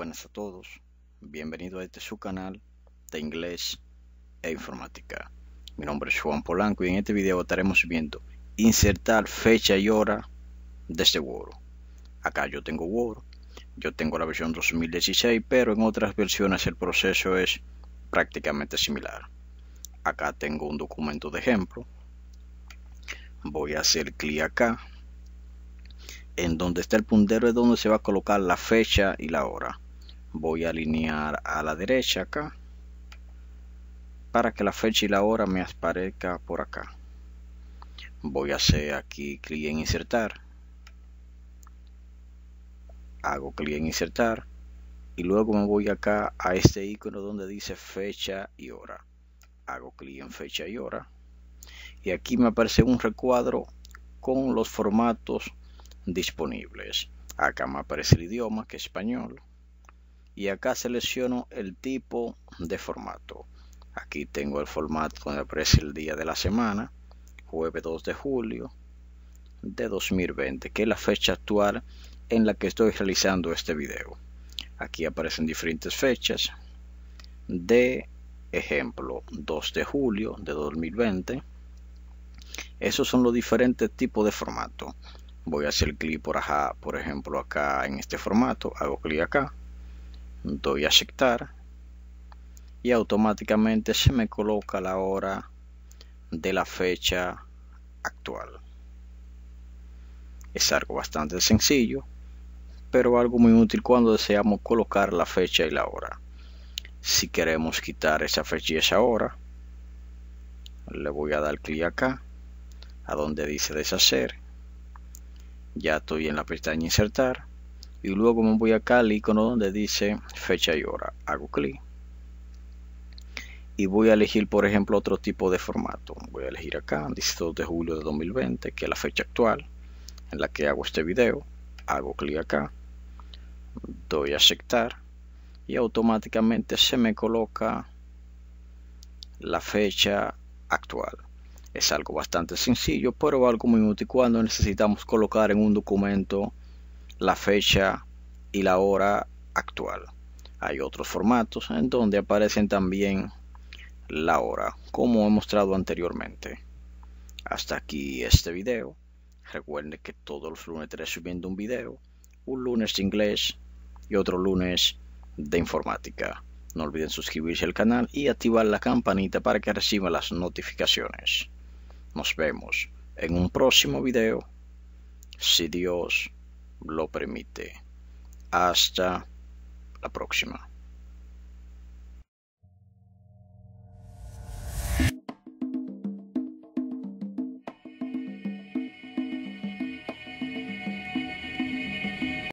buenas a todos. Bienvenido a este su canal de inglés e informática. Mi nombre es Juan Polanco y en este video estaremos viendo insertar fecha y hora este Word. Acá yo tengo Word, yo tengo la versión 2016, pero en otras versiones el proceso es prácticamente similar. Acá tengo un documento de ejemplo. Voy a hacer clic acá en donde está el puntero es donde se va a colocar la fecha y la hora voy a alinear a la derecha acá para que la fecha y la hora me aparezca por acá voy a hacer aquí clic en insertar hago clic en insertar y luego me voy acá a este icono donde dice fecha y hora hago clic en fecha y hora y aquí me aparece un recuadro con los formatos disponibles acá me aparece el idioma que es español y acá selecciono el tipo de formato aquí tengo el formato donde aparece el día de la semana jueves 2 de julio de 2020 que es la fecha actual en la que estoy realizando este video aquí aparecen diferentes fechas de ejemplo 2 de julio de 2020 esos son los diferentes tipos de formato voy a hacer clic por, acá por ejemplo acá en este formato hago clic acá doy a aceptar y automáticamente se me coloca la hora de la fecha actual. Es algo bastante sencillo, pero algo muy útil cuando deseamos colocar la fecha y la hora. Si queremos quitar esa fecha y esa hora, le voy a dar clic acá, a donde dice deshacer. Ya estoy en la pestaña insertar y luego me voy acá al icono donde dice fecha y hora hago clic y voy a elegir por ejemplo otro tipo de formato voy a elegir acá 12 de julio de 2020 que es la fecha actual en la que hago este video hago clic acá doy a aceptar y automáticamente se me coloca la fecha actual es algo bastante sencillo pero algo muy útil cuando necesitamos colocar en un documento la fecha y la hora actual. Hay otros formatos en donde aparecen también la hora, como he mostrado anteriormente. Hasta aquí este video. Recuerden que todos los lunes estaré subiendo un video, un lunes de inglés y otro lunes de informática. No olviden suscribirse al canal y activar la campanita para que reciban las notificaciones. Nos vemos en un próximo video, si Dios lo permite. Hasta la próxima.